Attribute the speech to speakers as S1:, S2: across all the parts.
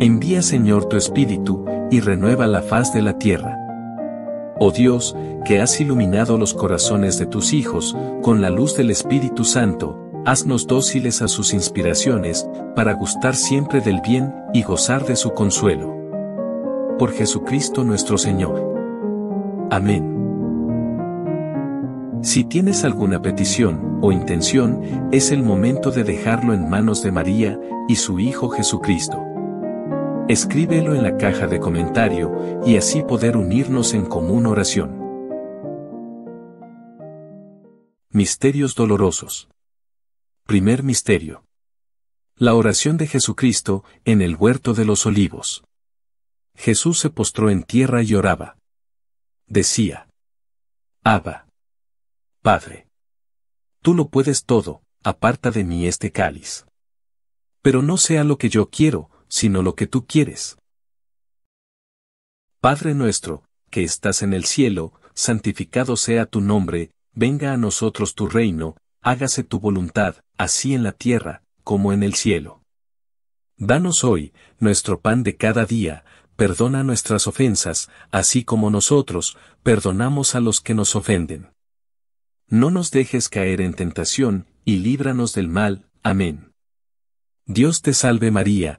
S1: Envía Señor tu Espíritu, y renueva la faz de la tierra. Oh Dios, que has iluminado los corazones de tus hijos, con la luz del Espíritu Santo, haznos dóciles a sus inspiraciones, para gustar siempre del bien y gozar de su consuelo. Por Jesucristo nuestro Señor. Amén. Si tienes alguna petición o intención, es el momento de dejarlo en manos de María y su Hijo Jesucristo. Escríbelo en la caja de comentario y así poder unirnos en común oración. Misterios dolorosos. Primer misterio. La oración de Jesucristo en el huerto de los olivos. Jesús se postró en tierra y oraba. Decía, Abba, Padre, tú lo puedes todo, aparta de mí este cáliz. Pero no sea lo que yo quiero, sino lo que tú quieres. Padre nuestro, que estás en el cielo, santificado sea tu nombre, venga a nosotros tu reino, hágase tu voluntad, así en la tierra, como en el cielo. Danos hoy, nuestro pan de cada día, perdona nuestras ofensas, así como nosotros, perdonamos a los que nos ofenden. No nos dejes caer en tentación, y líbranos del mal. Amén. Dios te salve María,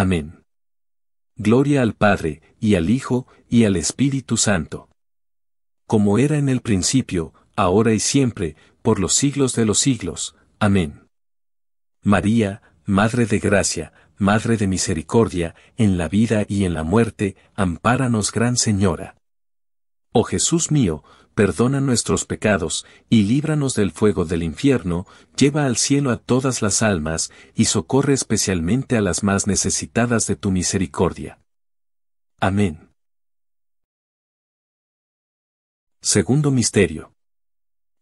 S1: Amén. Gloria al Padre, y al Hijo, y al Espíritu Santo. Como era en el principio, ahora y siempre, por los siglos de los siglos. Amén. María, Madre de Gracia, Madre de Misericordia, en la vida y en la muerte, ampáranos Gran Señora. Oh Jesús mío, perdona nuestros pecados, y líbranos del fuego del infierno, lleva al cielo a todas las almas, y socorre especialmente a las más necesitadas de tu misericordia. Amén. Segundo Misterio.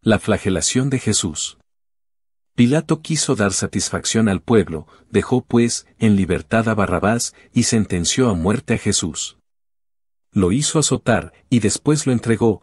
S1: La flagelación de Jesús. Pilato quiso dar satisfacción al pueblo, dejó pues en libertad a Barrabás y sentenció a muerte a Jesús. Lo hizo azotar, y después lo entregó,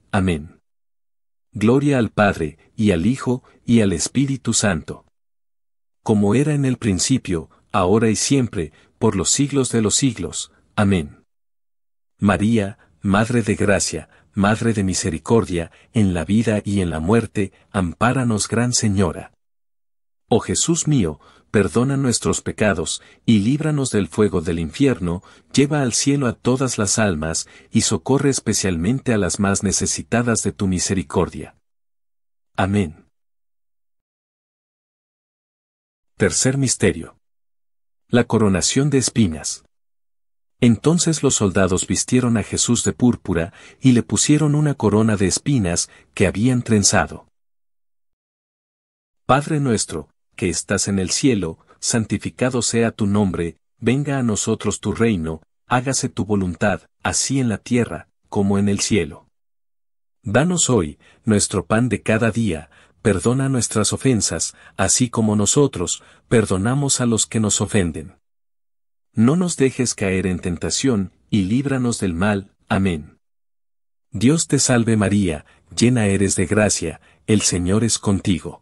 S1: Amén. Gloria al Padre, y al Hijo, y al Espíritu Santo. Como era en el principio, ahora y siempre, por los siglos de los siglos. Amén. María, Madre de Gracia, Madre de Misericordia, en la vida y en la muerte, ampáranos Gran Señora. Oh Jesús mío, perdona nuestros pecados, y líbranos del fuego del infierno, lleva al cielo a todas las almas, y socorre especialmente a las más necesitadas de tu misericordia. Amén. Tercer Misterio. La coronación de espinas. Entonces los soldados vistieron a Jesús de púrpura y le pusieron una corona de espinas que habían trenzado. Padre nuestro, que estás en el cielo, santificado sea tu nombre, venga a nosotros tu reino, hágase tu voluntad, así en la tierra, como en el cielo. Danos hoy, nuestro pan de cada día, perdona nuestras ofensas, así como nosotros, perdonamos a los que nos ofenden. No nos dejes caer en tentación, y líbranos del mal. Amén. Dios te salve María, llena eres de gracia, el Señor es contigo.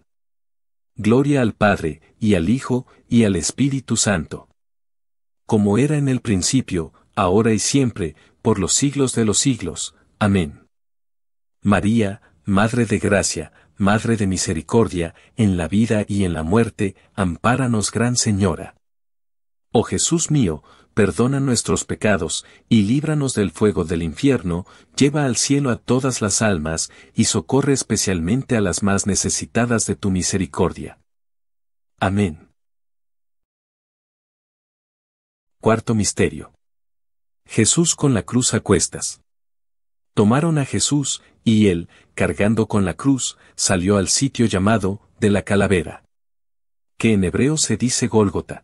S1: Gloria al Padre, y al Hijo, y al Espíritu Santo. Como era en el principio, ahora y siempre, por los siglos de los siglos. Amén. María, Madre de Gracia, Madre de Misericordia, en la vida y en la muerte, ampáranos Gran Señora. Oh Jesús mío, perdona nuestros pecados, y líbranos del fuego del infierno, lleva al cielo a todas las almas, y socorre especialmente a las más necesitadas de tu misericordia. Amén. Cuarto Misterio. Jesús con la cruz a cuestas. Tomaron a Jesús, y él, cargando con la cruz, salió al sitio llamado, de la calavera. Que en hebreo se dice Gólgota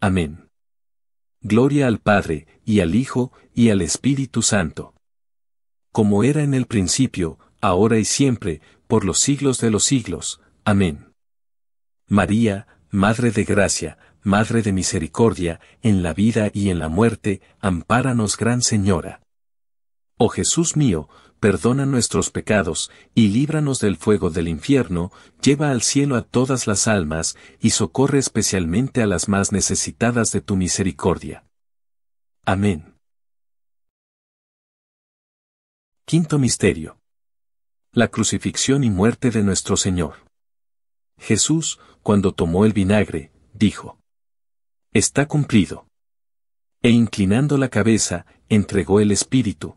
S1: Amén. Gloria al Padre, y al Hijo, y al Espíritu Santo. Como era en el principio, ahora y siempre, por los siglos de los siglos. Amén. María, Madre de Gracia, Madre de Misericordia, en la vida y en la muerte, ampáranos Gran Señora. Oh Jesús mío, perdona nuestros pecados, y líbranos del fuego del infierno, lleva al cielo a todas las almas, y socorre especialmente a las más necesitadas de tu misericordia. Amén. Quinto Misterio. La crucifixión y muerte de nuestro Señor. Jesús, cuando tomó el vinagre, dijo, Está cumplido. E inclinando la cabeza, entregó el Espíritu,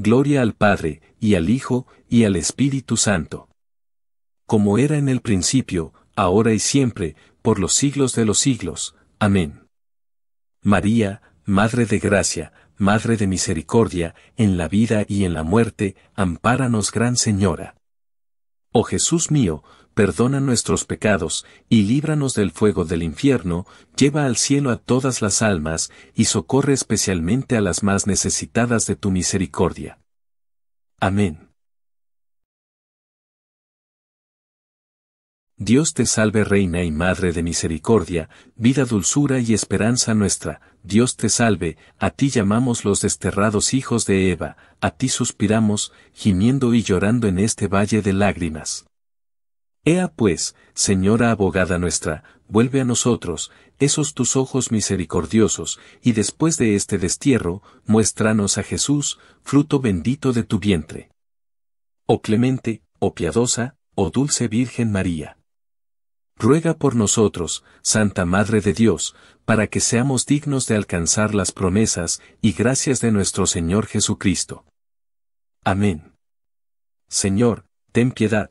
S1: Gloria al Padre, y al Hijo, y al Espíritu Santo. Como era en el principio, ahora y siempre, por los siglos de los siglos. Amén. María, Madre de Gracia, Madre de Misericordia, en la vida y en la muerte, ampáranos Gran Señora. Oh Jesús mío, perdona nuestros pecados, y líbranos del fuego del infierno, lleva al cielo a todas las almas, y socorre especialmente a las más necesitadas de tu misericordia. Amén. Dios te salve Reina y Madre de Misericordia, vida, dulzura y esperanza nuestra, Dios te salve, a ti llamamos los desterrados hijos de Eva, a ti suspiramos, gimiendo y llorando en este valle de lágrimas. Ea pues, Señora abogada nuestra, vuelve a nosotros, esos tus ojos misericordiosos, y después de este destierro, muéstranos a Jesús, fruto bendito de tu vientre. Oh clemente, oh piadosa, oh dulce Virgen María. Ruega por nosotros, Santa Madre de Dios, para que seamos dignos de alcanzar las promesas y gracias de nuestro Señor Jesucristo. Amén. Señor, ten piedad,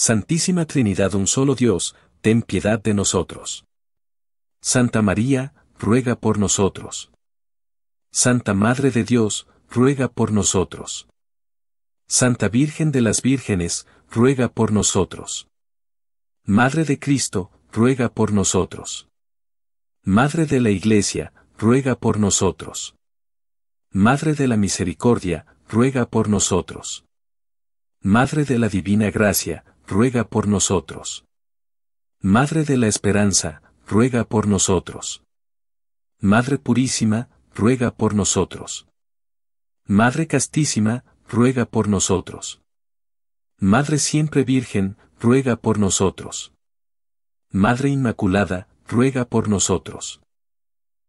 S1: Santísima Trinidad un solo Dios, ten piedad de nosotros. Santa María, ruega por nosotros. Santa Madre de Dios, ruega por nosotros. Santa Virgen de las Vírgenes, ruega por nosotros. Madre de Cristo, ruega por nosotros. Madre de la Iglesia, ruega por nosotros. Madre de la Misericordia, ruega por nosotros. Madre de la Divina Gracia, ruega por nosotros. Madre de la Esperanza, ruega por nosotros. Madre Purísima, ruega por nosotros. Madre Castísima, ruega por nosotros. Madre Siempre Virgen, ruega por nosotros. Madre Inmaculada, ruega por nosotros.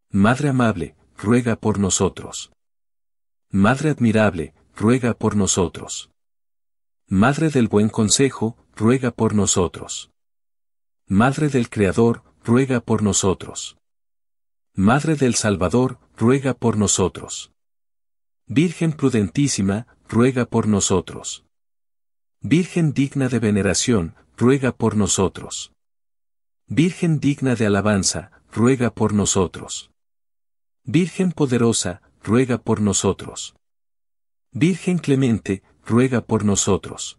S1: Madre Amable, ruega por nosotros. Madre Admirable, ruega por nosotros. Madre del Buen Consejo, ruega por nosotros. Madre del Creador, ruega por nosotros. Madre del Salvador, ruega por nosotros. Virgen prudentísima, ruega por nosotros. Virgen digna de veneración, ruega por nosotros. Virgen digna de alabanza, ruega por nosotros. Virgen poderosa, ruega por nosotros. Virgen clemente, ruega por nosotros.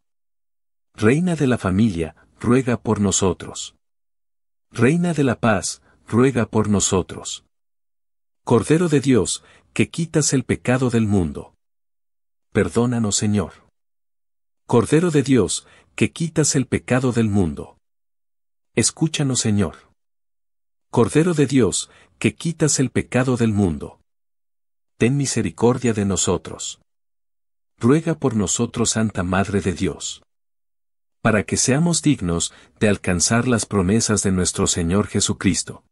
S1: Reina de la familia, ruega por nosotros. Reina de la paz, ruega por nosotros. Cordero de Dios, que quitas el pecado del mundo. Perdónanos Señor. Cordero de Dios, que quitas el pecado del mundo. Escúchanos Señor. Cordero de Dios, que quitas el pecado del mundo. Ten misericordia de nosotros. Ruega por nosotros Santa Madre de Dios para que seamos dignos de alcanzar las promesas de nuestro Señor Jesucristo.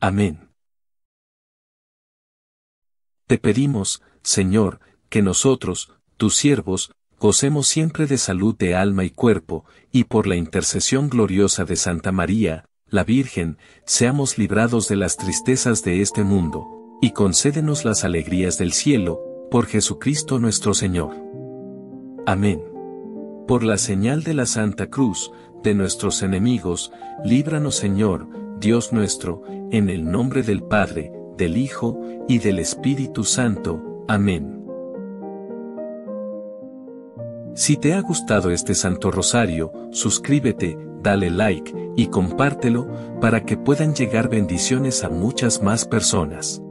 S1: Amén. Te pedimos, Señor, que nosotros, tus siervos, gocemos siempre de salud de alma y cuerpo, y por la intercesión gloriosa de Santa María, la Virgen, seamos librados de las tristezas de este mundo, y concédenos las alegrías del cielo, por Jesucristo nuestro Señor. Amén. Por la señal de la Santa Cruz, de nuestros enemigos, líbranos Señor, Dios nuestro, en el nombre del Padre, del Hijo, y del Espíritu Santo. Amén. Si te ha gustado este Santo Rosario, suscríbete, dale like y compártelo para que puedan llegar bendiciones a muchas más personas.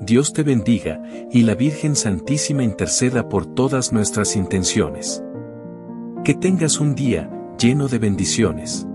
S1: Dios te bendiga y la Virgen Santísima interceda por todas nuestras intenciones. Que tengas un día lleno de bendiciones.